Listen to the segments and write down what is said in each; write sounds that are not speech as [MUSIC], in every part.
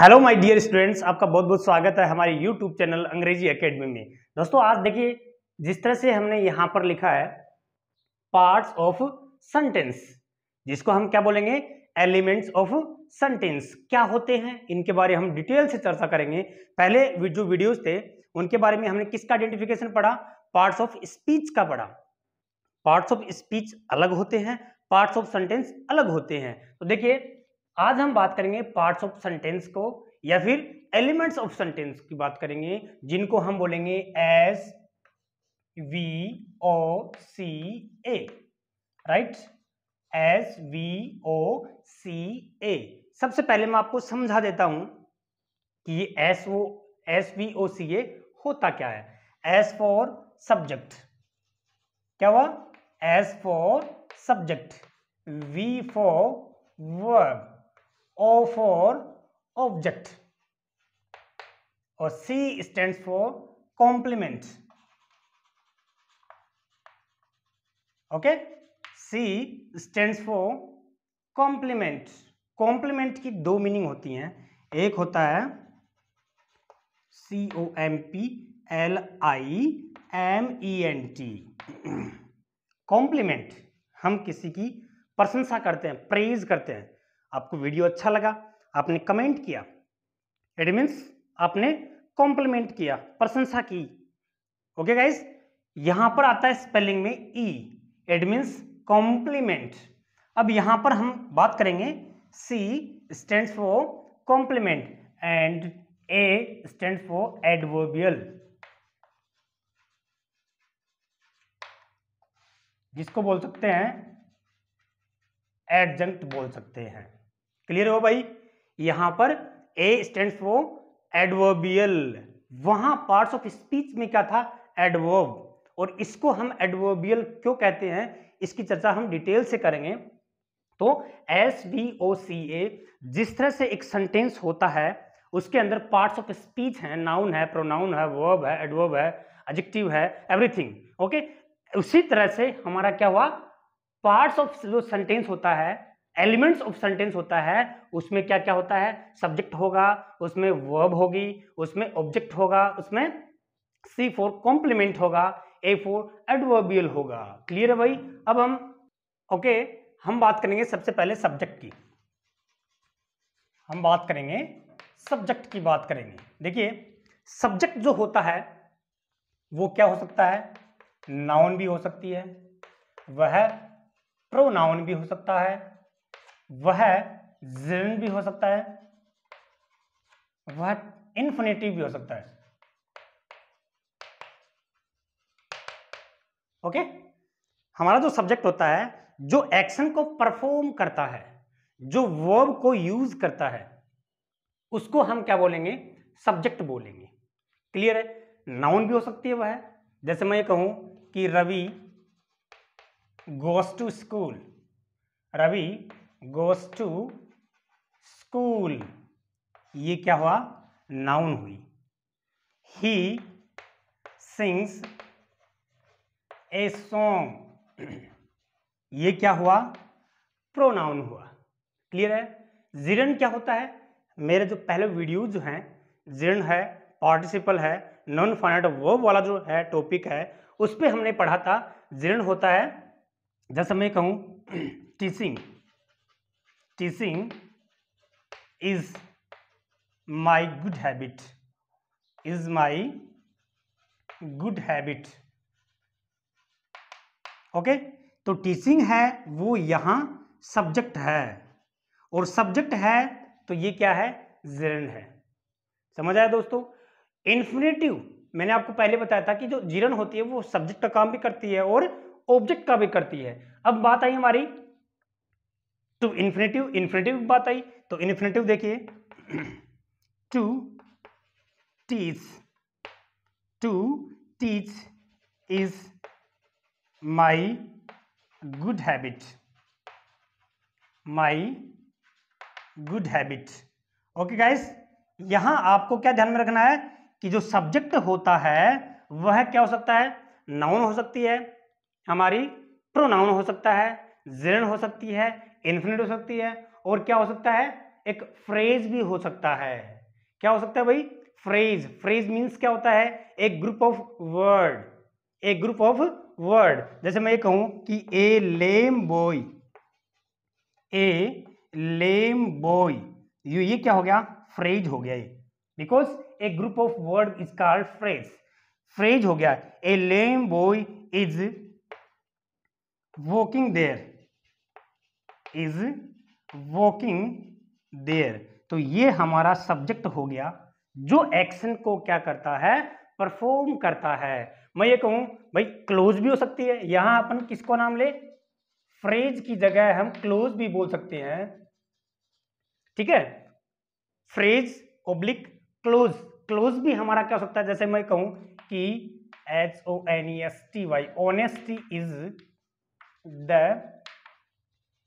Hello my dear students आपका बहुत बहुत स्वागत है हमारे यूट्यूब चैनल अंग्रेजी एकेडमी में दोस्तों आज देखिए जिस तरह से हमने यहाँ पर लिखा है पार्ट्स ऑफ सेंटेंस जिसको हम क्या बोलेंगे एलिमेंट्स ऑफ सेंटेंस क्या होते हैं इनके बारे हम डिटेल से चर्चा करेंगे पहले जो वीडियोज थे उनके बारे में हमने किसका आइडेंटिफिकेशन पढ़ा पार्ट्स ऑफ स्पीच का पढ़ा पार्ट्स ऑफ स्पीच अलग होते हैं पार्ट्स ऑफ सेंटेंस अलग होते हैं तो देखिए आज हम बात करेंगे पार्ट्स ऑफ सेंटेंस को या फिर एलिमेंट्स ऑफ सेंटेंस की बात करेंगे जिनको हम बोलेंगे S V O C A right S V O C A सबसे पहले मैं आपको समझा देता हूं कि ये एस वो एस वी ओ सी ए होता क्या है एस फॉर सब्जेक्ट क्या हुआ S for subject V for verb of और ऑब्जेक्ट और C stand for complement okay C stand for complement complement की दो मीनिंग होती हैं एक होता है C O M P L I M E N T complement हम किसी की प्रशंसा करते हैं प्रेज करते हैं आपको वीडियो अच्छा लगा आपने कमेंट किया इट मीन्स आपने कॉम्प्लीमेंट किया प्रशंसा की ओके गाइज यहां पर आता है स्पेलिंग में E e, it means complement अब यहां पर हम बात करेंगे C stand for complement and A stand for adverbial जिसको बोल सकते हैं एडजंक्ट बोल सकते हैं क्लियर हो भाई यहां पर ए स्टैंड फॉर एडवर्बियल वहां पार्ट ऑफ स्पीच में क्या था एडवर्ब और इसको हम एडवर्बियल क्यों कहते हैं इसकी चर्चा हम डिटेल से करेंगे तो एस वी ओ सी ए जिस तरह से एक सेंटेंस होता है उसके अंदर पार्ट्स ऑफ स्पीच है नाउन है प्रोनाउन है वर्ब है एडवर्ब है एडजेक्टिव है एवरीथिंग ओके उसी तरह से हमारा क्या हुआ पार्ट्स ऑफ जो सेंटेंस होता है एलिमेंट्स ऑफ सेंटेंस होता है उसमें क्या क्या होता है सब्जेक्ट होगा उसमें वर्ब होगी उसमें ऑब्जेक्ट होगा उसमें सी फोर कॉम्प्लीमेंट होगा ए फोर एडवर्बियल होगा क्लियर है भाई अब हम ओके okay, हम बात करेंगे सबसे पहले सब्जेक्ट की हम बात करेंगे सब्जेक्ट की बात करेंगे देखिए सब्जेक्ट जो होता है वो क्या हो सकता है नाउन भी हो सकती है वह प्रोनाउन भी हो सकता है वह जिन भी हो सकता है वह इन्फिनेटिव भी हो सकता है ओके हमारा जो सब्जेक्ट होता है जो एक्शन को परफॉर्म करता है जो वर्ब को यूज करता है उसको हम क्या बोलेंगे सब्जेक्ट बोलेंगे क्लियर है नाउन भी हो सकती है वह जैसे मैं ये कहूं कि Ravi goes to school Ravi goes to school ये क्या हुआ नाउन हुई ही सिंग्स ए सॉन्ग ये क्या हुआ प्रोनाउन हुआ क्लियर है जीरन क्या होता है मेरे जो पहले वीडियोज हैं जीर्ण है पार्टिसिपल है नॉन फाइनेट वर्ब वाला जो है टॉपिक है उस पर हमने पढ़ा था जीर्ण होता है जैसे मैं कहूँ teaching [CLEARS THROAT] teaching is my good habit is my good habit okay okay? तो टीचिंग है वो यहां सब्जेक्ट है और सब्जेक्ट है तो ये क्या है जीरन है समझ आया दोस्तों इन्फिनेटिव मैंने आपको पहले बताया था कि जो जिरन होती है वो सब्जेक्ट का काम भी करती है और ऑब्जेक्ट का भी करती है अब बात आई हमारी तो इन्फिनेटिव इन्फिनेटिव बात आई तो इन्फिनेटिव देखिए to teach to teach is my good habit my good habit okay guys यहां आपको क्या ध्यान में रखना है कि जो सब्जेक्ट होता है वह क्या हो सकता है नाउन हो सकती है हमारी प्रोनाउन हो सकता है जीर्ण हो सकती है इन्फिनिट हो सकती है और क्या हो सकता है एक फ्रेज भी हो सकता है क्या हो सकता है भाई फ्रेज फ्रेज मीन्स क्या होता है एक ग्रुप ऑफ वर्ड एक ग्रुप ऑफ वर्ड जैसे मैं ये कहूं कि a lame boy a lame boy you ये क्या हो गया फ्रेज हो गया ये because a group of word is called phrase phrase हो गया a lame boy is walking there is walking there तो ये हमारा सब्जेक्ट हो गया जो एक्शन को क्या करता है परफॉर्म करता है मैं ये कहूं भाई क्लोज भी हो सकती है यहां अपन किसको नाम ले फ्रेज की जगह हम क्लोज भी बोल सकते हैं ठीक है फ्रेज ओब्लिक क्लोज क्लोज भी हमारा क्या हो सकता है जैसे मैं कहूं कि H O N S T Y honesty is the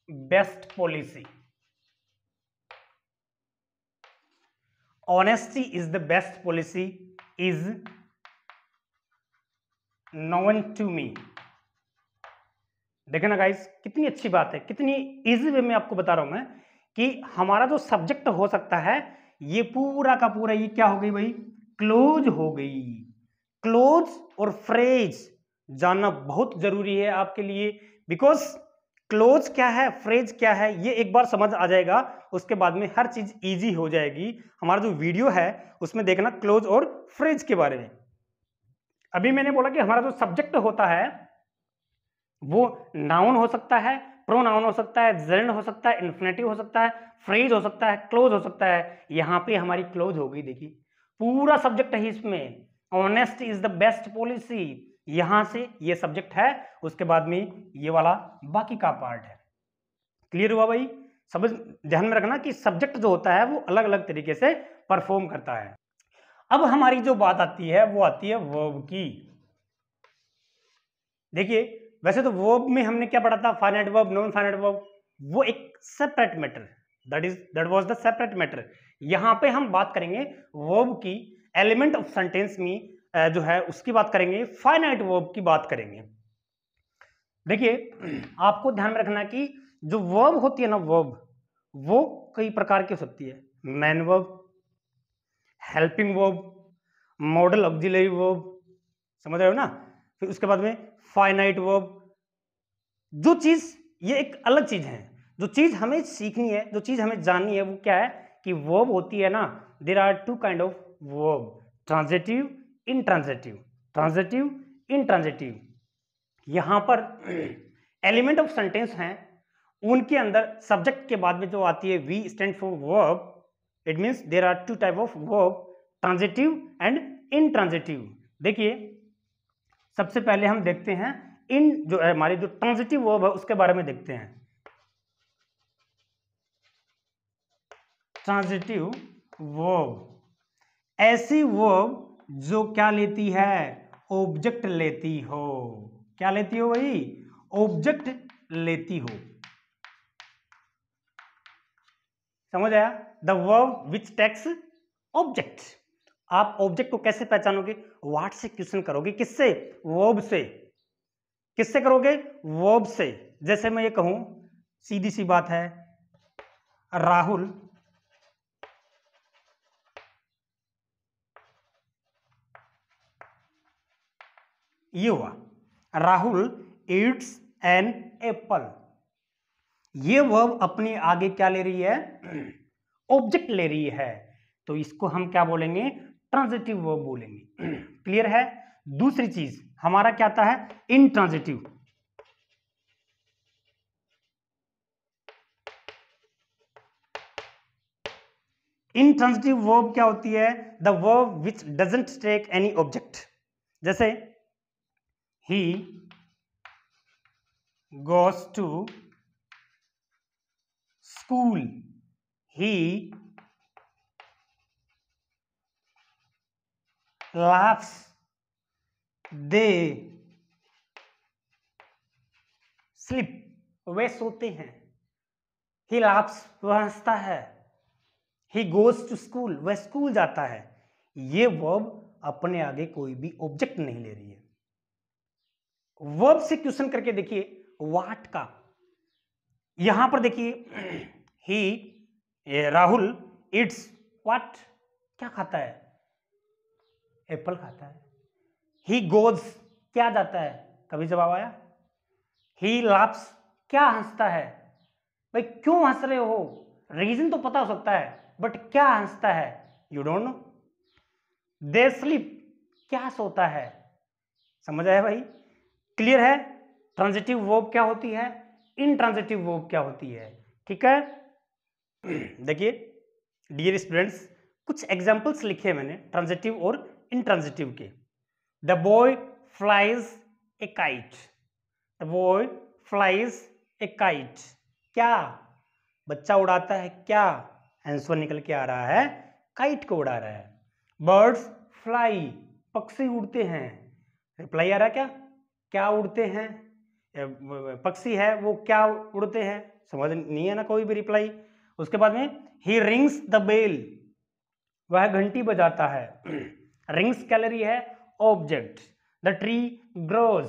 best policy honesty is the best policy is known to me देखे ना गाइस कितनी अच्छी बात है कितनी इजी वे में आपको बता रहा हूं मैं कि हमारा जो सब्जेक्ट हो सकता है ये पूरा का पूरा ये क्या हो गई भाई क्लोज हो गई क्लोज और फ्रेज जानना बहुत जरूरी है आपके लिए बिकॉज क्लोज क्या है फ्रेज क्या है ये एक बार समझ आ जाएगा उसके बाद में हर चीज इजी हो जाएगी हमारा जो वीडियो है उसमें देखना क्लोज और फ्रेज के बारे में अभी मैंने बोला कि हमारा जो सब्जेक्ट होता है वो नाउन हो सकता है प्रो नाउन हो सकता है जेंड हो सकता है इन्फिनेटिव हो सकता है फ्रेज हो सकता है क्लोज हो सकता है यहाँ पे हमारी क्लोज हो गई देखिए पूरा सब्जेक्ट है इसमें honest is the best policy यहां से ये सब्जेक्ट है उसके बाद में ये वाला बाकी का पार्ट है क्लियर हुआ भाई समझ ध्यान में रखना कि सब्जेक्ट जो होता है वो अलग अलग तरीके से परफॉर्म करता है अब हमारी जो बात आती है वो आती है वर्ब की देखिए वैसे तो वर्ब में हमने क्या पढ़ा था finite verb non finite verb वो एक separate matter that is that was the separate matter यहां पे हम बात करेंगे वर्ब की एलिमेंट ऑफ सेंटेंस में जो है उसकी बात करेंगे फाइनाइट वर्ब की बात करेंगे देखिए आपको ध्यान में रखना कि जो वर्ब होती है ना वर्ब वो कई प्रकार की हो सकती है main verb helping verb modal auxiliary verb समझ रहे हो ना फिर उसके बाद में फाइनाइट वर्ब जो चीज़ ये एक अलग चीज़ है जो चीज़ हमें सीखनी है जो चीज़ हमें जाननी है वो क्या है कि वर्ब होती है ना there are two kind of verb transitive transitive intransitive यहां पर एलिमेंट ऑफ सेंटेंस हैं उनके अंदर सब्जेक्ट के बाद में जो आती है V stand for verb it means there are two type of verb transitive and intransitive देखिए सबसे पहले हम देखते हैं इन जो है हमारी जो ट्रांजिटिव वर्ब है उसके बारे में देखते हैं ट्रांजेटिव वर्ब ऐसी वर्ब जो क्या लेती है ऑब्जेक्ट लेती हो क्या लेती हो भाई ऑब्जेक्ट लेती हो समझ आया the verb which takes object आप ऑब्जेक्ट को कैसे पहचानोगे वाट से क्वेश्चन करोगे किससे वर्ब से किससे करोगे वर्ब से जैसे मैं ये कहूं सीधी सी बात है राहुल ये हुआ राहुल ईट्स एन एप्पल ये वर्ब अपने आगे क्या ले रही है ऑब्जेक्ट ले रही है तो इसको हम क्या बोलेंगे ट्रांजिटिव वर्ब बोलेंगे क्लियर है दूसरी चीज हमारा क्या आता है इन ट्रांजिटिव इंट्रांजिटिव वर्ब क्या होती है the verb which doesn't take any object जैसे he goes to school he laughs they sleep वे सोते हैं ही लाप्स वह हंसता है ही गोज टू स्कूल वह स्कूल जाता है ये वर्ब अपने आगे कोई भी ऑब्जेक्ट नहीं ले रही है वर्ब से क्वेश्चन करके देखिए वाट का यहां पर देखिए ही राहुल इट्स वाट क्या खाता है एप्पल खाता है ही गोज क्या जाता है कभी जवाब आया ही लाप्स क्या हंसता है भाई क्यों हंस रहे हो रीजन तो पता हो सकता है बट क्या हंसता है you don't know they sleep क्या सोता है समझ आया भाई क्लियर है ट्रांजिटिव वर्ब क्या होती है इनट्रांजिटिव वर्ब क्या होती है ठीक है [CLEARS THROAT] देखिए डियर स्टूडेंट्स कुछ एग्जाम्पल्स लिखे मैंने ट्रांजिटिव और इनट्रांजिटिव के the boy flies a kite the boy flies a kite क्या बच्चा उड़ाता है क्या आंसर निकल के आ रहा है काइट को उड़ा रहा है बर्ड्स फ्लाई पक्षी उड़ते हैं रिप्लाई आ रहा है क्या क्या उड़ते हैं पक्षी है वो क्या उड़ते हैं समझ नहीं है ना कोई भी रिप्लाई उसके बाद में ही रिंग्स द बेल वह घंटी बजाता है रिंग्स [CLEARS THROAT] कैलरी है ऑब्जेक्ट द ट्री ग्रोज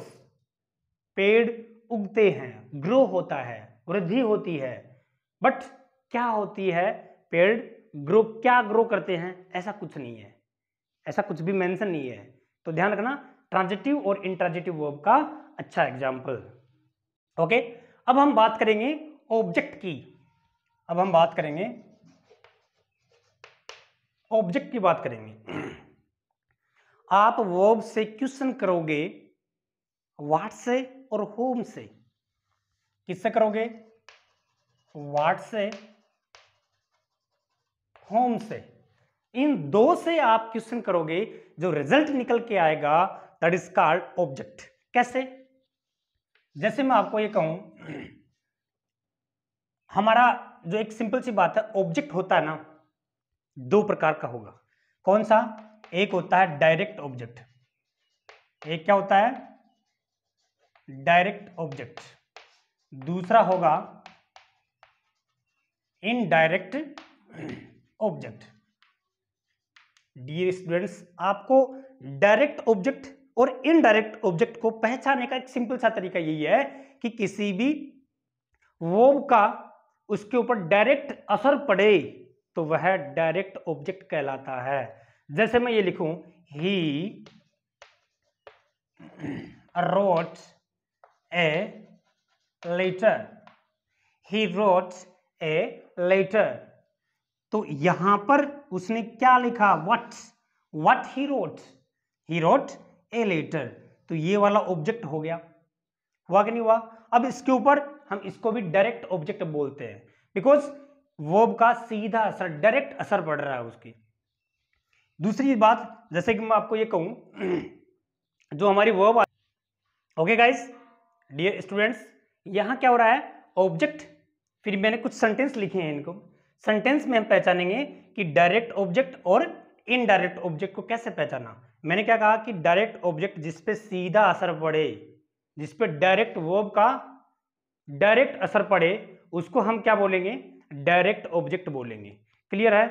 पेड़ उगते हैं ग्रो होता है वृद्धि होती है बट क्या होती है पेड़ ग्रो क्या ग्रो करते हैं ऐसा कुछ नहीं है ऐसा कुछ भी मेंशन नहीं है तो ध्यान रखना ट्रांजिटिव और इंट्रांजिटिव वर्ब का अच्छा एग्जाम्पल ओके अब हम बात करेंगे ऑब्जेक्ट की अब हम बात करेंगे ऑब्जेक्ट की बात करेंगे आप वर्ब से क्वेश्चन करोगे वाट से और होम से किससे करोगे वाट से होम से इन दो से आप क्वेश्चन करोगे जो रिजल्ट निकल के आएगा दैट इज कार्ड ऑब्जेक्ट कैसे जैसे मैं आपको ये कहूं हमारा जो एक सिंपल सी बात है ऑब्जेक्ट होता है ना दो प्रकार का होगा कौन सा एक होता है डायरेक्ट ऑब्जेक्ट एक क्या होता है डायरेक्ट ऑब्जेक्ट दूसरा होगा इनडायरेक्ट ऑब्जेक्ट डियर स्टूडेंट्स आपको डायरेक्ट ऑब्जेक्ट और इनडायरेक्ट ऑब्जेक्ट को पहचानने का एक सिंपल सा तरीका यही है कि किसी भी वोब का उसके ऊपर डायरेक्ट असर पड़े तो वह डायरेक्ट ऑब्जेक्ट कहलाता है जैसे मैं ये लिखूं he wrote a letter he wrote a letter तो यहां पर उसने क्या लिखा what what he wrote he wrote a letter तो ये वाला ऑब्जेक्ट हो गया हुआ कि नहीं हुआ अब इसके ऊपर हम इसको भी डायरेक्ट ऑब्जेक्ट बोलते हैं बिकॉज वर्ब का सीधा असर डायरेक्ट असर पड़ रहा है उसकी दूसरी बात जैसे कि मैं आपको ये कहूं [CLEARS THROAT] जो हमारी verb okay guys dear students यहां क्या हो रहा है ऑब्जेक्ट फिर मैंने कुछ सेंटेंस लिखे हैं इनको सेंटेंस में हम पहचानेंगे कि डायरेक्ट ऑब्जेक्ट और इनडायरेक्ट ऑब्जेक्ट को कैसे पहचाना मैंने क्या कहा कि डायरेक्ट ऑब्जेक्ट जिस पे सीधा असर पड़े जिस पे डायरेक्ट वर्ब का डायरेक्ट असर पड़े उसको हम क्या बोलेंगे डायरेक्ट ऑब्जेक्ट बोलेंगे क्लियर है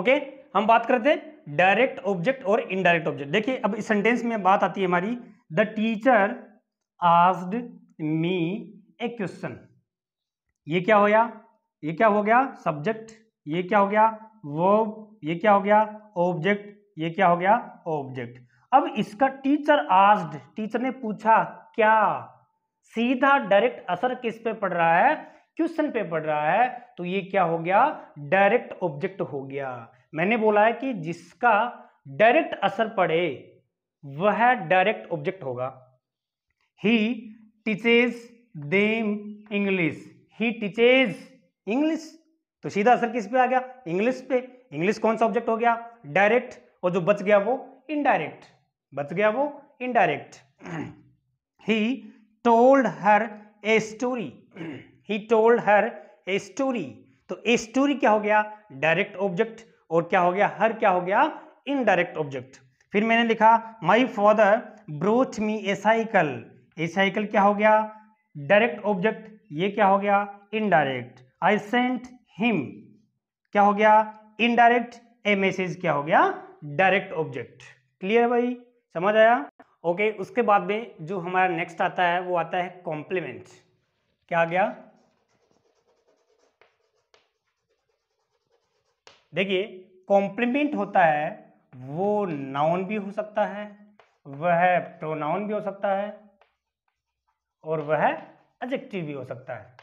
ओके हम बात करते हैं डायरेक्ट ऑब्जेक्ट और इनडायरेक्ट ऑब्जेक्ट देखिए अब इस सेंटेंस में बात आती है हमारी the teacher asked me a question ये क्या होया ये क्या हो गया सब्जेक्ट ये क्या हो गया वो ये क्या हो गया ऑब्जेक्ट ये क्या हो गया ऑब्जेक्ट अब इसका टीचर आस्ड टीचर ने पूछा क्या सीधा डायरेक्ट असर किस पे पड़ रहा है क्वेश्चन पे पड़ रहा है तो ये क्या हो गया डायरेक्ट ऑब्जेक्ट हो गया मैंने बोला है कि जिसका डायरेक्ट असर पड़े वह डायरेक्ट ऑब्जेक्ट होगा he teaches them English he teaches English तो सीधा असर किस पे आ गया इंग्लिश पे इंग्लिश कौन सा ऑब्जेक्ट हो गया डायरेक्ट और जो बच गया वो इनडायरेक्ट बच गया वो indirect he told her a story he told her a story तो ए स्टोरी क्या हो गया डायरेक्ट ऑब्जेक्ट और क्या हो गया हर क्या हो गया इनडायरेक्ट ऑब्जेक्ट फिर मैंने लिखा my father brought me a cycle a cycle क्या हो गया डायरेक्ट ऑब्जेक्ट ये क्या हो गया इनडायरेक्ट आई सेंट हिम क्या हो गया इनडायरेक्ट ए मैसेज क्या हो गया डायरेक्ट ऑब्जेक्ट क्लियर भाई समझ आया ओके okay, उसके बाद में जो हमारा नेक्स्ट आता है वो आता है कॉम्प्लीमेंट क्या आ गया देखिए कॉम्प्लीमेंट होता है वो नाउन भी हो सकता है वह प्रोनाउन भी हो सकता है और वह एडजेक्टिव भी हो सकता है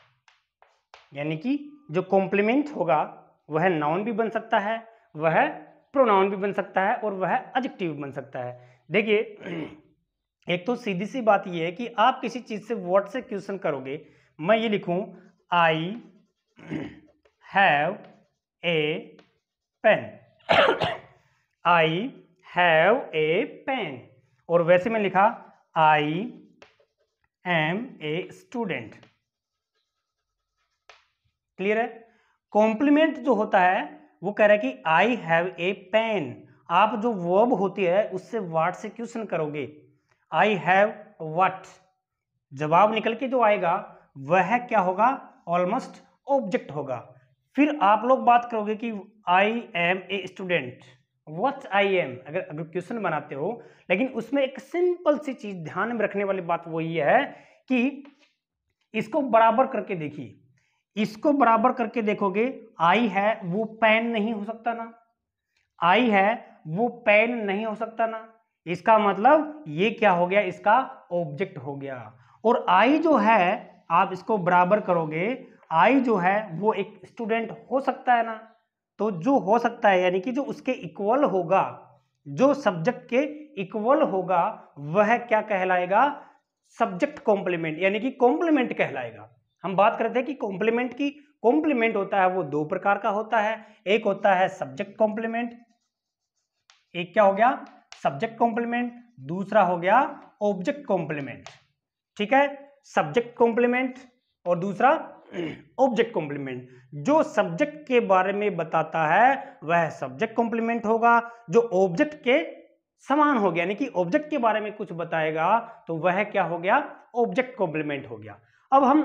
यानी कि जो कॉम्प्लीमेंट होगा वह नाउन भी बन सकता है वह प्रोनाउन भी बन सकता है और वह एडजेक्टिव बन सकता है देखिए [CLEARS THROAT] एक तो सीधी सी बात यह है कि आप किसी चीज़ से व्हाट से क्वेश्चन करोगे मैं ये लिखूं I have a pen I have a pen और वैसे मैं लिखा I am a student clear है कॉम्प्लीमेंट जो होता है वो कह रहा है कि आई हैव ए पेन आप जो वर्ब होती है उससे वाट से क्वेश्चन करोगे आई हैव वट जवाब निकल के जो आएगा वह क्या होगा ऑलमोस्ट ऑब्जेक्ट होगा फिर आप लोग बात करोगे कि I am a student what I am अगर अगर क्वेश्चन बनाते हो लेकिन उसमें एक सिंपल सी चीज ध्यान में रखने वाली बात वो ये है कि इसको बराबर करके देखिए इसको बराबर करके देखोगे आई है वो पेन नहीं हो सकता ना आई है वो पेन नहीं हो सकता ना इसका मतलब ये क्या हो गया इसका ऑब्जेक्ट हो गया और आई जो है आप इसको बराबर करोगे आई जो है वो एक स्टूडेंट हो सकता है ना तो जो हो सकता है यानी कि जो उसके इक्वल होगा जो सब्जेक्ट के इक्वल होगा वह क्या कहलाएगा सब्जेक्ट कॉम्प्लीमेंट यानी कि कॉम्प्लीमेंट कहलाएगा हम बात करते हैं कि कॉम्प्लीमेंट की कॉम्प्लीमेंट होता है वो दो प्रकार का होता है एक होता है सब्जेक्ट कॉम्प्लीमेंट एक क्या हो गया सब्जेक्ट कॉम्प्लीमेंट दूसरा हो गया ऑब्जेक्ट कॉम्प्लीमेंट ठीक है सब्जेक्ट कॉम्प्लीमेंट और दूसरा ऑब्जेक्ट [CLEARS THROAT] कॉम्प्लीमेंट जो सब्जेक्ट के बारे में बताता है वह सब्जेक्ट कॉम्प्लीमेंट होगा जो ऑब्जेक्ट के समान हो गया यानी कि ऑब्जेक्ट के बारे में कुछ बताएगा तो वह क्या हो गया ऑब्जेक्ट कॉम्प्लीमेंट हो गया अब हम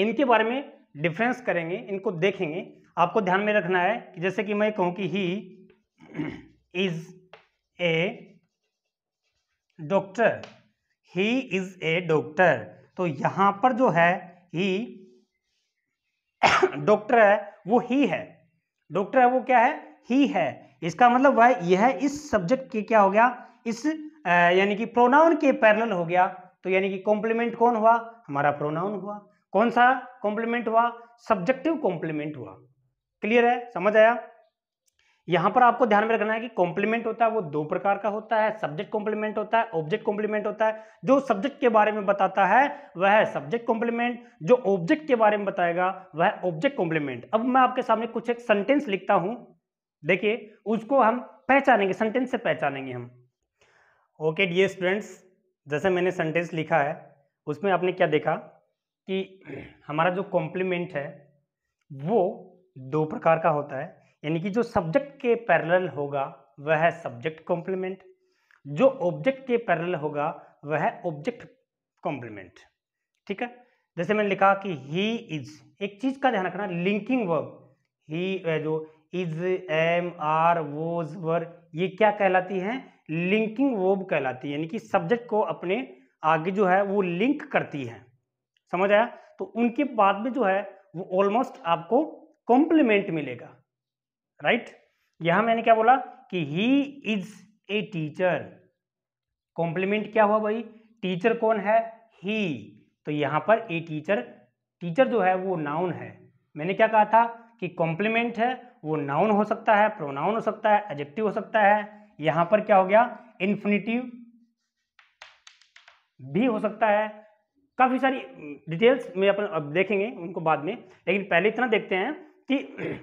इनके बारे में डिफरेंस करेंगे इनको देखेंगे आपको ध्यान में रखना है कि जैसे कि मैं कहूं कि he is a doctor he is a doctor तो यहां पर जो है ही डॉक्टर [COUGHS] है वो ही है डॉक्टर है वो क्या है ही है इसका मतलब वह यह इस सब्जेक्ट के क्या हो गया इस यानी कि प्रोनाउन के पैरल हो गया तो यानी कि कॉम्प्लीमेंट कौन हुआ हमारा प्रोनाउन हुआ कौन सा कॉम्प्लीमेंट हुआ सब्जेक्टिव कॉम्प्लीमेंट हुआ क्लियर है समझ आया यहां पर आपको ध्यान में रखना है कि कॉम्प्लीमेंट होता है वो दो प्रकार का होता है सब्जेक्ट कॉम्प्लीमेंट होता है ऑब्जेक्ट कॉम्प्लीमेंट होता है जो सब्जेक्ट के बारे में बताता है वह सब्जेक्ट कॉम्प्लीमेंट जो ऑब्जेक्ट के बारे में बताएगा वह ऑब्जेक्ट कॉम्प्लीमेंट अब मैं आपके सामने कुछ एक सेंटेंस लिखता हूं देखिए उसको हम पहचानेंगे सेंटेंस से पहचानेंगे हम ओके डियर स्टूडेंट्स जैसे मैंने सेंटेंस लिखा है उसमें आपने क्या देखा कि हमारा जो कॉम्प्लीमेंट है वो दो प्रकार का होता है यानी कि जो सब्जेक्ट के पैरेलल होगा वह है सब्जेक्ट कॉम्प्लीमेंट जो ऑब्जेक्ट के पैरेलल होगा वह है ऑब्जेक्ट कॉम्प्लीमेंट ठीक है जैसे मैंने लिखा कि ही इज एक चीज़ का ध्यान रखना लिंकिंग वर्ब ही जो is am are was were ये क्या कहलाती है लिंकिंग वर्ब कहलाती है यानी कि सब्जेक्ट को अपने आगे जो है वो लिंक करती है समझ आया तो उनके बाद में जो है वो ऑलमोस्ट आपको कॉम्प्लीमेंट मिलेगा राइट यहां मैंने क्या बोला कि he is a teacher complement क्या हुआ भाई टीचर कौन है ही तो यहां पर ए टीचर टीचर जो है वो नाउन है मैंने क्या कहा था कि कॉम्प्लीमेंट है वो नाउन हो सकता है प्रोनाउन हो सकता है एजेक्टिव हो सकता है यहां पर क्या हो गया इन्फिनिटिव भी हो सकता है काफ़ी सारी डिटेल्स हम्म, में अपन अब देखेंगे उनको बाद में लेकिन पहले इतना देखते हैं कि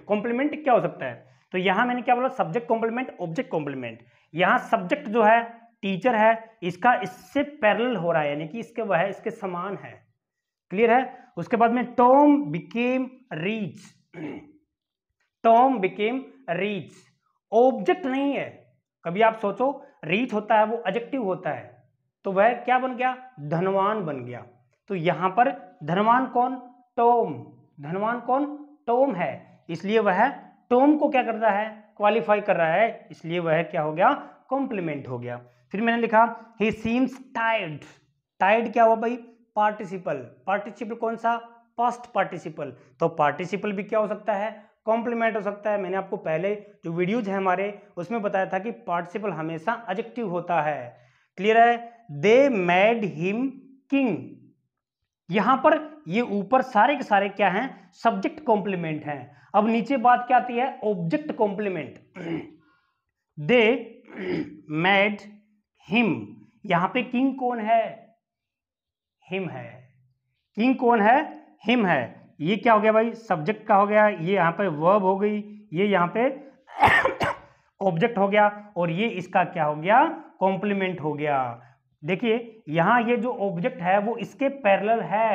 कॉम्प्लीमेंट [CLEARS THROAT] क्या हो सकता है तो यहाँ मैंने क्या बोला सब्जेक्ट कॉम्प्लीमेंट ऑब्जेक्ट कॉम्प्लीमेंट यहाँ सब्जेक्ट जो है टीचर है इसका इससे पैरल हो रहा है यानी कि इसके वह है इसके समान है क्लियर है उसके बाद में Tom became rich Tom became rich object नहीं है कभी आप सोचो रीच होता है वो एजेक्टिव होता है तो वह क्या बन गया धनवान बन गया तो यहां पर धनवान कौन टोम धनवान कौन टोम है इसलिए वह टोम को क्या कर रहा है क्वालिफाई कर रहा है इसलिए वह क्या हो गया कॉम्प्लीमेंट हो गया फिर मैंने लिखा ही सीम्स टाइड टाइड क्या हुआ भाई पार्टिसिपल पार्टिसिपल कौन सा पास्ट पार्टिसिपल तो पार्टिसिपल भी क्या हो सकता है कॉम्प्लीमेंट हो सकता है मैंने आपको पहले जो वीडियोज है हमारे उसमें बताया था कि पार्टिसिपल हमेशा एडजेक्टिव होता है क्लियर है दे मेड हिम किंग यहां पर ये ऊपर सारे के सारे क्या हैं सब्जेक्ट कॉम्प्लीमेंट हैं अब नीचे बात क्या आती है object complement they made him यहां पे किंग कौन है हिम है किंग कौन है हिम है ये क्या हो गया भाई सब्जेक्ट का हो गया ये यहाँ पे वर्ब हो गई ये यहां पे ऑब्जेक्ट [CLEARS THROAT] हो गया और ये इसका क्या हो गया कॉम्प्लीमेंट हो गया देखिए यहां ये जो ऑब्जेक्ट है वो इसके पैरेलल है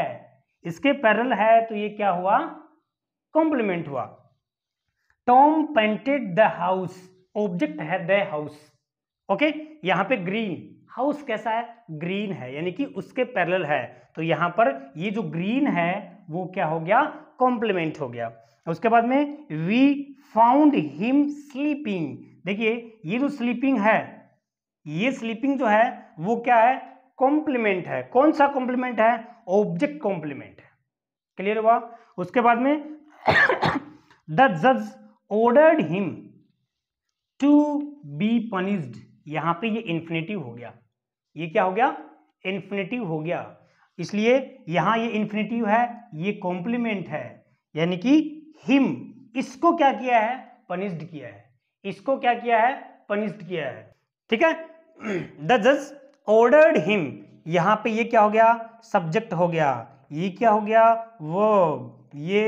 इसके पैरेलल है तो ये क्या हुआ कॉम्प्लीमेंट हुआ Tom painted the house object है द हाउस ओके यहां पे ग्रीन हाउस कैसा है ग्रीन है यानी कि उसके पैरेलल है तो यहां पर ये जो ग्रीन है वो क्या हो गया कॉम्प्लीमेंट हो गया उसके बाद में वी फाउंड हिम स्लीपिंग देखिए ये जो स्लीपिंग है ये स्लीपिंग जो है वो क्या है कॉम्प्लीमेंट है कौन सा कॉम्प्लीमेंट है ऑब्जेक्ट कॉम्प्लीमेंट है क्लियर हुआ उसके बाद में द जज ordered him to be punished यहां पे ये इन्फिनेटिव हो गया ये क्या हो गया इन्फिनेटिव हो गया इसलिए यहां ये इन्फिनेटिव है ये कॉम्प्लीमेंट है यानी कि हिम इसको क्या किया है पनिस्ड किया है इसको क्या किया है पनिस्ड किया है ठीक है द [COUGHS] जज ऑर्डर्ड हिम यहां पे ये क्या हो गया सब्जेक्ट हो गया ये क्या हो गया वो ये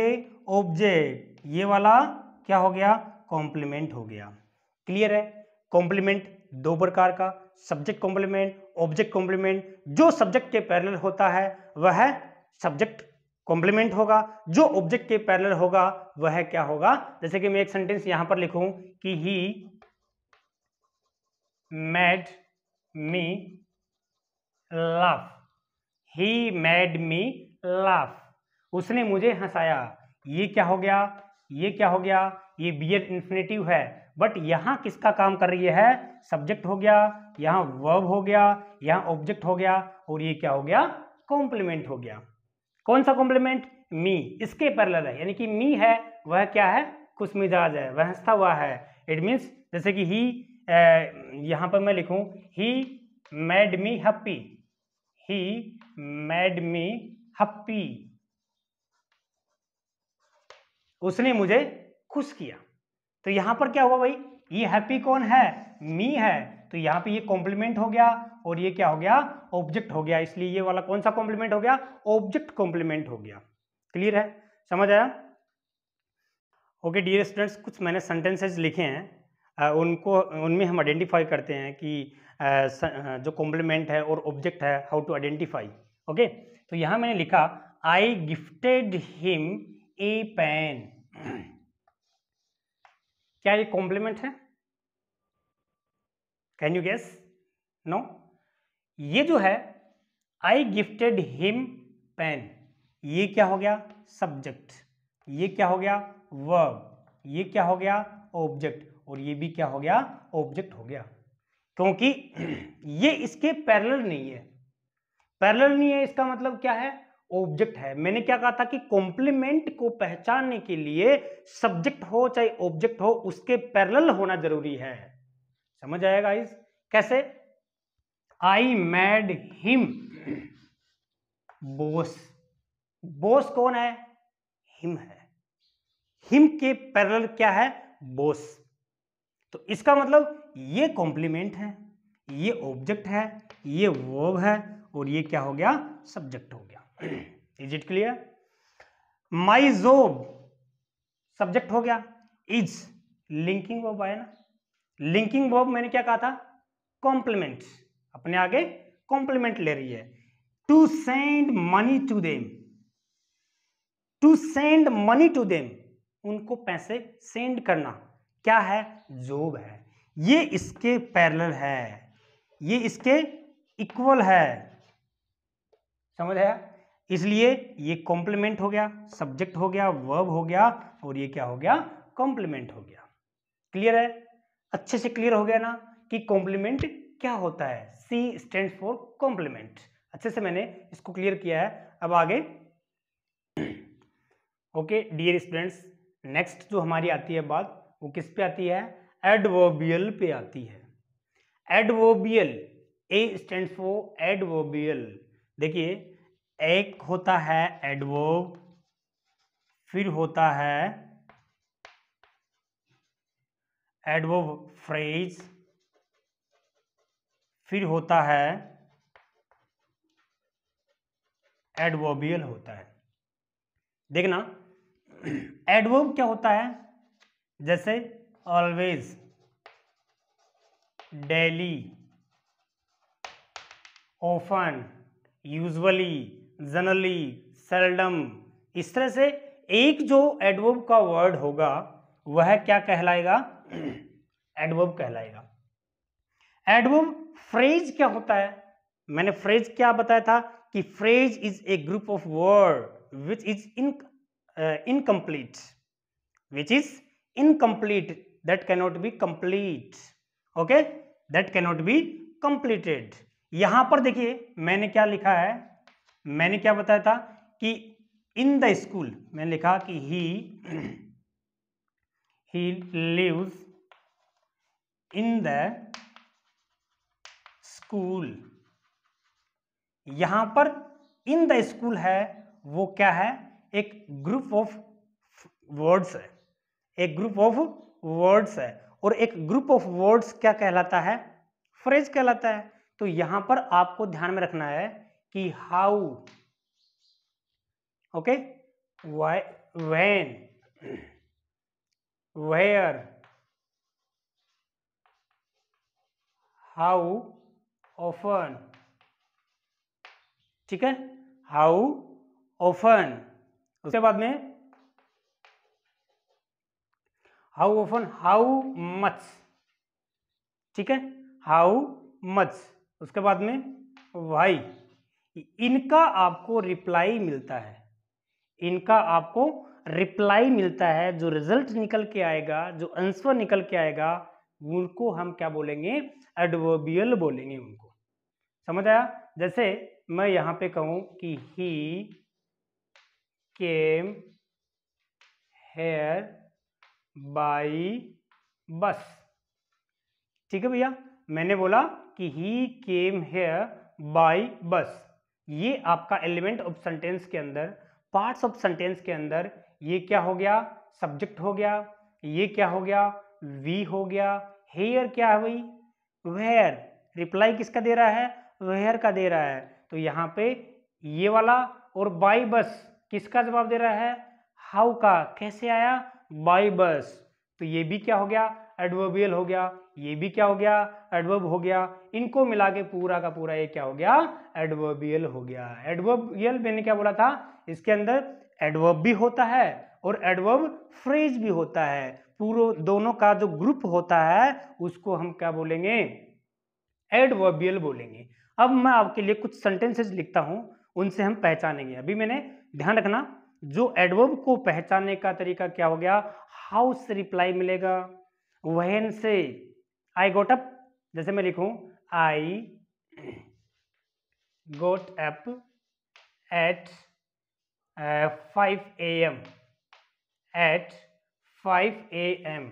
ऑब्जेक्ट ये वाला क्या हो गया कॉम्प्लीमेंट हो गया क्लियर है कॉम्प्लीमेंट दो प्रकार का सब्जेक्ट कॉम्प्लीमेंट ऑब्जेक्ट कॉम्प्लीमेंट जो सब्जेक्ट के पैरेलल होता है वह सब्जेक्ट कॉम्प्लीमेंट होगा जो ऑब्जेक्ट के पैरेलल होगा वह क्या होगा जैसे कि मैं एक सेंटेंस यहां पर लिखूं कि he made me laugh he made me laugh उसने मुझे हंसाया ये क्या हो गया ये क्या हो गया ये बी एड इन्फिनेटिव है बट यहाँ किसका काम कर रही है सब्जेक्ट हो गया यहाँ वर्ब हो गया यहाँ ऑब्जेक्ट हो गया और ये क्या हो गया कॉम्प्लीमेंट हो गया कौन सा कॉम्प्लीमेंट मी इसके पैरल है यानी कि मी है वह क्या है कुछ मिजाज है वह हंसता हुआ है इट मीन्स जैसे कि ही यहाँ पर मैं लिखूँ he made me happy he made me happy उसने मुझे खुश किया तो यहां पर क्या हुआ भाई ये हैप्पी कौन है मी है तो यहां पे ये कॉम्प्लीमेंट हो गया और ये क्या हो गया ऑब्जेक्ट हो गया इसलिए ये वाला कौन सा कॉम्प्लीमेंट हो गया ऑब्जेक्ट कॉम्प्लीमेंट हो गया क्लियर है समझ आया ओके डियर स्टूडेंट्स कुछ मैंने सेंटेंसेज लिखे हैं उनको उनमें हम आइडेंटिफाई करते हैं कि जो कॉम्प्लीमेंट है और ऑब्जेक्ट है हाउ टू आइडेंटिफाई ओके तो यहां मैंने लिखा I gifted him a pen क्या ये कॉम्प्लीमेंट है कैन यू गेस नो ये जो है आई गिफ्टेड हिम पेन ये क्या हो गया सब्जेक्ट ये क्या हो गया वर्ब ये क्या हो गया ऑब्जेक्ट और ये भी क्या हो गया ऑब्जेक्ट हो गया क्योंकि [CLEARS THROAT] ये इसके पैरेलल नहीं है पैरेलल नहीं है इसका मतलब क्या है ऑब्जेक्ट है मैंने क्या कहा था कि कॉम्प्लीमेंट को पहचानने के लिए सब्जेक्ट हो चाहे ऑब्जेक्ट हो उसके पैरेलल होना जरूरी है समझ आएगा इस कैसे I made him boss boss कौन है हिम है हिम के पैरेलल क्या है बोस तो इसका मतलब ये कॉम्प्लीमेंट है ये ऑब्जेक्ट है ये वर्ब है और ये क्या हो गया सब्जेक्ट हो गया is it clear my job subject हो गया इज लिंकिंग वर्ब आया ना लिंकिंग वर्ब मैंने क्या कहा था कॉम्प्लीमेंट अपने आगे कॉम्प्लीमेंट ले रही है to send money to them to send money to them उनको पैसे सेंड करना क्या है जोब है ये इसके पैरेलल है ये इसके इक्वल है समझ आया इसलिए ये कॉम्प्लीमेंट हो गया सब्जेक्ट हो गया वर्ब हो गया और ये क्या हो गया कॉम्प्लीमेंट हो गया क्लियर है अच्छे से क्लियर हो गया ना कि कॉम्प्लीमेंट क्या होता है सी स्टैंड फॉर कॉम्प्लीमेंट अच्छे से मैंने इसको क्लियर किया है अब आगे [CLEARS THROAT] ओके डियर स्टूडेंट्स नेक्स्ट जो हमारी आती है बात वो किस पे आती है एडवोबियल पे आती है एडवोबियल ए स्टैंड फॉर एडवोबियल देखिए एक होता है एडवोब फिर होता है एडवोब फ्रेज फिर होता है एडवोबियल होता है देखना एडवोब क्या होता है जैसे always daily often usually generally seldom इस तरह से एक जो एडवर्ब का वर्ड होगा वह क्या कहलाएगा एडवर्ब [CLEARS THROAT] कहलाएगा एडवर्ब फ्रेज क्या होता है मैंने फ्रेज क्या बताया था कि phrase is a group of word which is in incomplete which is incomplete that cannot be complete okay that cannot be completed यहां पर देखिए मैंने क्या लिखा है मैंने क्या बताया था कि इन द स्कूल मैंने लिखा कि he he lives in the school यहां पर इन द स्कूल है वो क्या है एक ग्रुप ऑफ वर्ड्स है एक ग्रुप ऑफ वर्ड्स है और एक ग्रुप ऑफ वर्ड्स क्या कहलाता है फ्रेज कहलाता है तो यहां पर आपको ध्यान में रखना है कि how okay when where how often ठीक है हाउ ऑफन उसके बाद में हाउ ऑफन हाउ मच ठीक है हाउ मच उसके बाद में वाई इनका आपको रिप्लाई मिलता है इनका आपको रिप्लाई मिलता है जो रिजल्ट निकल के आएगा जो आंसर निकल के आएगा उनको हम क्या बोलेंगे एडवर्बियल बोलेंगे उनको समझ आया जैसे मैं यहां पे कहूं कि ही केम हेयर बाई बस ठीक है भैया मैंने बोला कि ही केम हेयर बाई बस ये आपका एलिमेंट ऑफ सेंटेंस के अंदर पार्ट्स ऑफ सेंटेंस के अंदर ये क्या हो गया सब्जेक्ट हो गया ये क्या हो गया वी हो गया हेयर क्या है भाई वेयर रिप्लाई किसका दे रहा है वेयर का दे रहा है तो यहाँ पे ये वाला और बाई बस किसका जवाब दे रहा है हाउ का कैसे आया बाई बस तो ये भी क्या हो गया एडवर्बियल हो गया ये भी क्या हो गया एडवर्ब हो गया इनको मिला के पूरा का पूरा ये क्या हो गया एडवर्बियल हो गया एडवर्बियल मैंने क्या बोला था इसके अंदर एडवर्ब भी होता है और एडवर्ब फ्रेज भी होता है पूरो दोनों का जो ग्रुप होता है उसको हम क्या बोलेंगे एडवर्बियल बोलेंगे अब मैं आपके लिए कुछ सेंटेंसेज लिखता हूँ उनसे हम पहचानेंगे अभी मैंने ध्यान रखना जो एडवर्ब को पहचानने का तरीका क्या हो गया हाउस रिप्लाई मिलेगा वहन से आई गोट अप जैसे मैं लिखूं I got up at five A M at five A M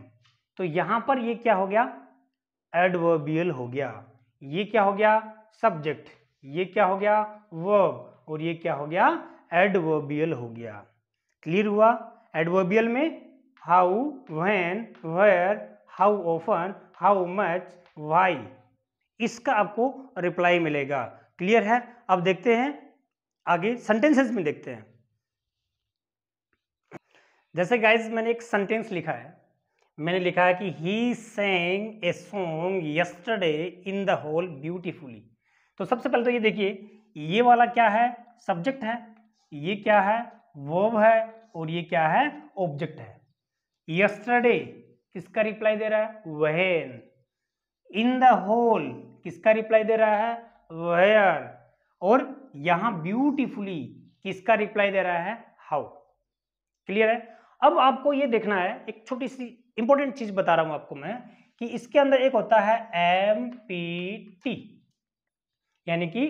तो यहां पर ये क्या हो गया एडवर्बियल हो गया ये क्या हो गया सब्जेक्ट ये क्या हो गया वर्ब और ये क्या हो गया एडवर्बियल हो गया क्लियर हुआ एडवर्बियल में how when where how often how much why इसका आपको रिप्लाई मिलेगा क्लियर है अब देखते हैं आगे सेंटेंसेस में देखते हैं जैसे गाइज मैंने एक सेंटेंस लिखा है मैंने लिखा है कि he sang a song yesterday in the hall beautifully तो सबसे पहले तो ये देखिए ये वाला क्या है सब्जेक्ट है ये क्या है वर्ब है और ये क्या है ऑब्जेक्ट है यस्टरडे किसका रिप्लाई दे रहा है वहन इन द होल किसका रिप्लाई दे रहा है वेयर और यहां ब्यूटीफुली किसका रिप्लाई दे रहा है हाउ क्लियर है अब आपको ये देखना है एक छोटी सी इंपॉर्टेंट चीज बता रहा हूं आपको मैं कि इसके अंदर एक होता है एम पी टी यानी कि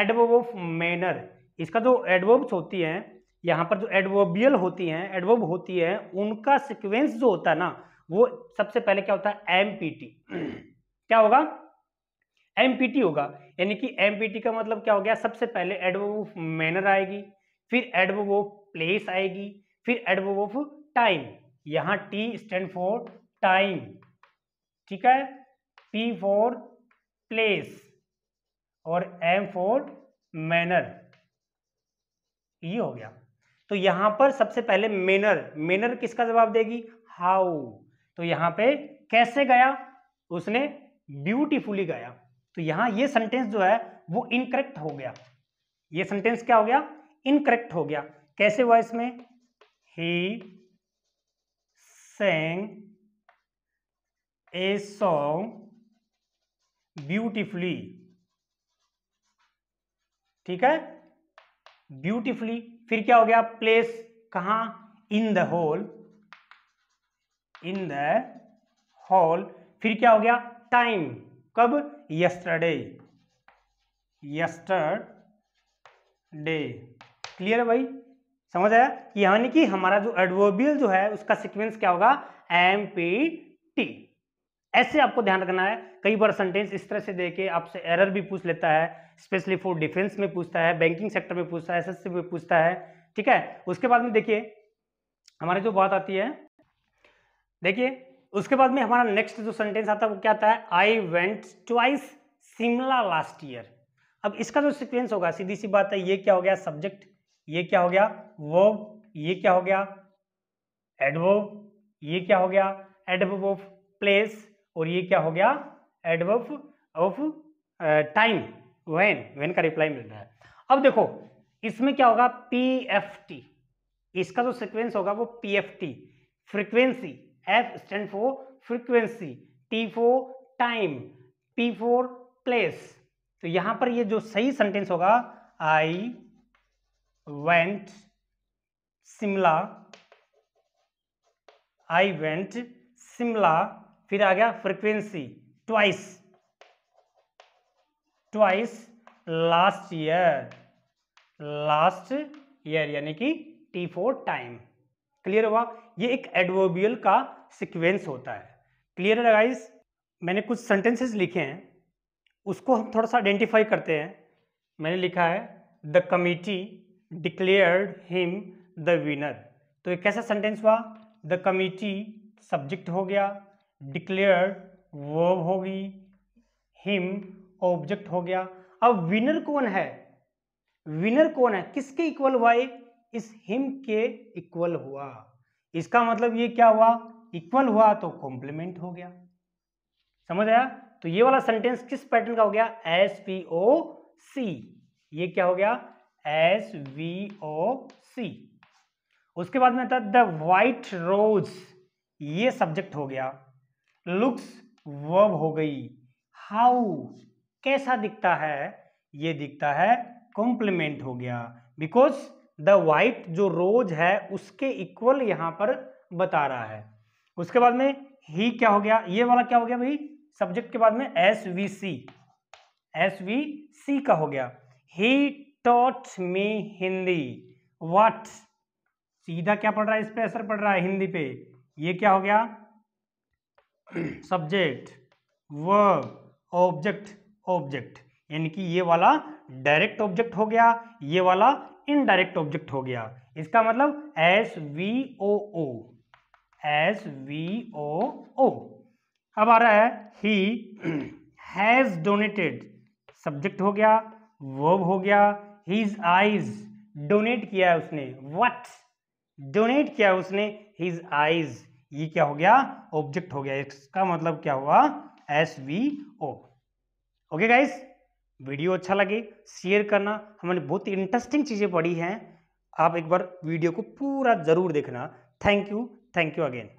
एडव ऑफ मैनर इसका जो एडवर्ब्स होती हैं यहाँ पर जो एडवोबियल होती हैं एडवर्ब होती है उनका सिक्वेंस जो होता है ना वो सबसे पहले क्या होता है एम [CLEARS THROAT] क्या होगा एम होगा यानी कि एम का मतलब क्या हो गया सबसे पहले एडवर्ब ऑफ मैनर आएगी फिर एडवर्ब ऑफ प्लेस आएगी फिर एडवर्ब ऑफ टाइम यहाँ टी स्टैंड फॉर टाइम ठीक है पी फॉर प्लेस और एम फॉर मैनर ये हो गया तो यहां पर सबसे पहले मेनर मेनर किसका जवाब देगी हाउ तो यहां पे कैसे गया उसने ब्यूटीफुली गया तो यहां ये सेंटेंस जो है वो इनकरेक्ट हो गया ये सेंटेंस क्या हो गया इनकरेक्ट हो गया कैसे हुआ इसमें ही सेंग ए सॉन्ग ब्यूटीफुली ठीक है ब्यूटिफुली फिर क्या हो गया प्लेस कहा in the hall in the hall फिर क्या हो गया टाइम कब यस्टरडे यस्टरडे क्लियर है भाई समझ आया यानी कि हमारा जो एडवोबिल जो है उसका सीक्वेंस क्या होगा एम पी टी ऐसे आपको ध्यान रखना है कई बार सेंटेंस इस तरह से देके आपसे एरर भी पूछ लेता है स्पेशली फॉर डिफेंस में पूछता है बैंकिंग सेक्टर में पूछता है एस में पूछता है ठीक है उसके बाद में देखिए हमारी जो बात आती है देखिए उसके बाद में हमारा नेक्स्ट जो सेंटेंस आता है वो क्या आता है I went twice Shimla last year अब इसका जो सिक्वेंस होगा सीधी सी बात है ये क्या हो गया सब्जेक्ट ये क्या हो गया वो ये क्या हो गया एडवर्ब ये क्या हो गया एडवर्ब ऑफ प्लेस और ये क्या हो गया एडव ऑफ टाइम वेन वेन का रिप्लाई मिल रहा है अब देखो इसमें क्या होगा पी एफ टी इसका जो सिक्वेंस होगा वो P F T frequency F stand for frequency T for time P for place तो यहां पर ये जो सही सेंटेंस होगा I went Shimla I went Shimla फिर आ गया frequency twice twice last year last year यानी कि टी फोर टाइम क्लियर हुआ ये एक एडवोबियल का सिक्वेंस होता है क्लियर है गाइस मैंने कुछ सेंटेंसेस लिखे हैं उसको हम थोड़ा सा आइडेंटिफाई करते हैं मैंने लिखा है the committee declared him the winner तो ये कैसा सेंटेंस हुआ द कमिटी सब्जेक्ट हो गया डिक्लेयर वर्ब होगी हिम ऑब्जेक्ट हो गया अब विनर कौन है विनर कौन है किसके इक्वल हुआ इस हिम के इक्वल हुआ इसका मतलब ये क्या हुआ इक्वल हुआ तो कॉम्प्लीमेंट हो गया समझ आया तो ये वाला सेंटेंस किस पैटर्न का हो गया एस पी ओ सी ये क्या हो गया एस वी ओ सी उसके बाद में आता द वाइट रोज ये सब्जेक्ट हो गया लुक्स वर्ब हो गई हाउ कैसा दिखता है ये दिखता है कॉम्प्लीमेंट हो गया बिकॉज द वाइट जो रोज है उसके इक्वल यहां पर बता रहा है उसके बाद में ही क्या हो गया ये वाला क्या हो गया भाई सब्जेक्ट के बाद में S V C S V C का हो गया he taught me Hindi what सीधा क्या पड़ रहा है इस पर असर पड़ रहा है हिंदी पे ये क्या हो गया सब्जेक्ट वर्ब ऑब्जेक्ट ऑब्जेक्ट यानी कि ये वाला डायरेक्ट ऑब्जेक्ट हो गया ये वाला इनडायरेक्ट ऑब्जेक्ट हो गया इसका मतलब S V O O S V O O अब आ रहा है ही हैज डोनेटेड सब्जेक्ट हो गया वर्ब हो गया हिज आईज डोनेट किया है उसने वट डोनेट किया है उसने हिज आईज ये e क्या हो गया ऑब्जेक्ट हो गया इसका मतलब क्या हुआ S V O okay guys video अच्छा लगे शेयर करना हमने बहुत इंटरेस्टिंग चीज़ें पढ़ी हैं आप एक बार वीडियो को पूरा ज़रूर देखना thank you thank you again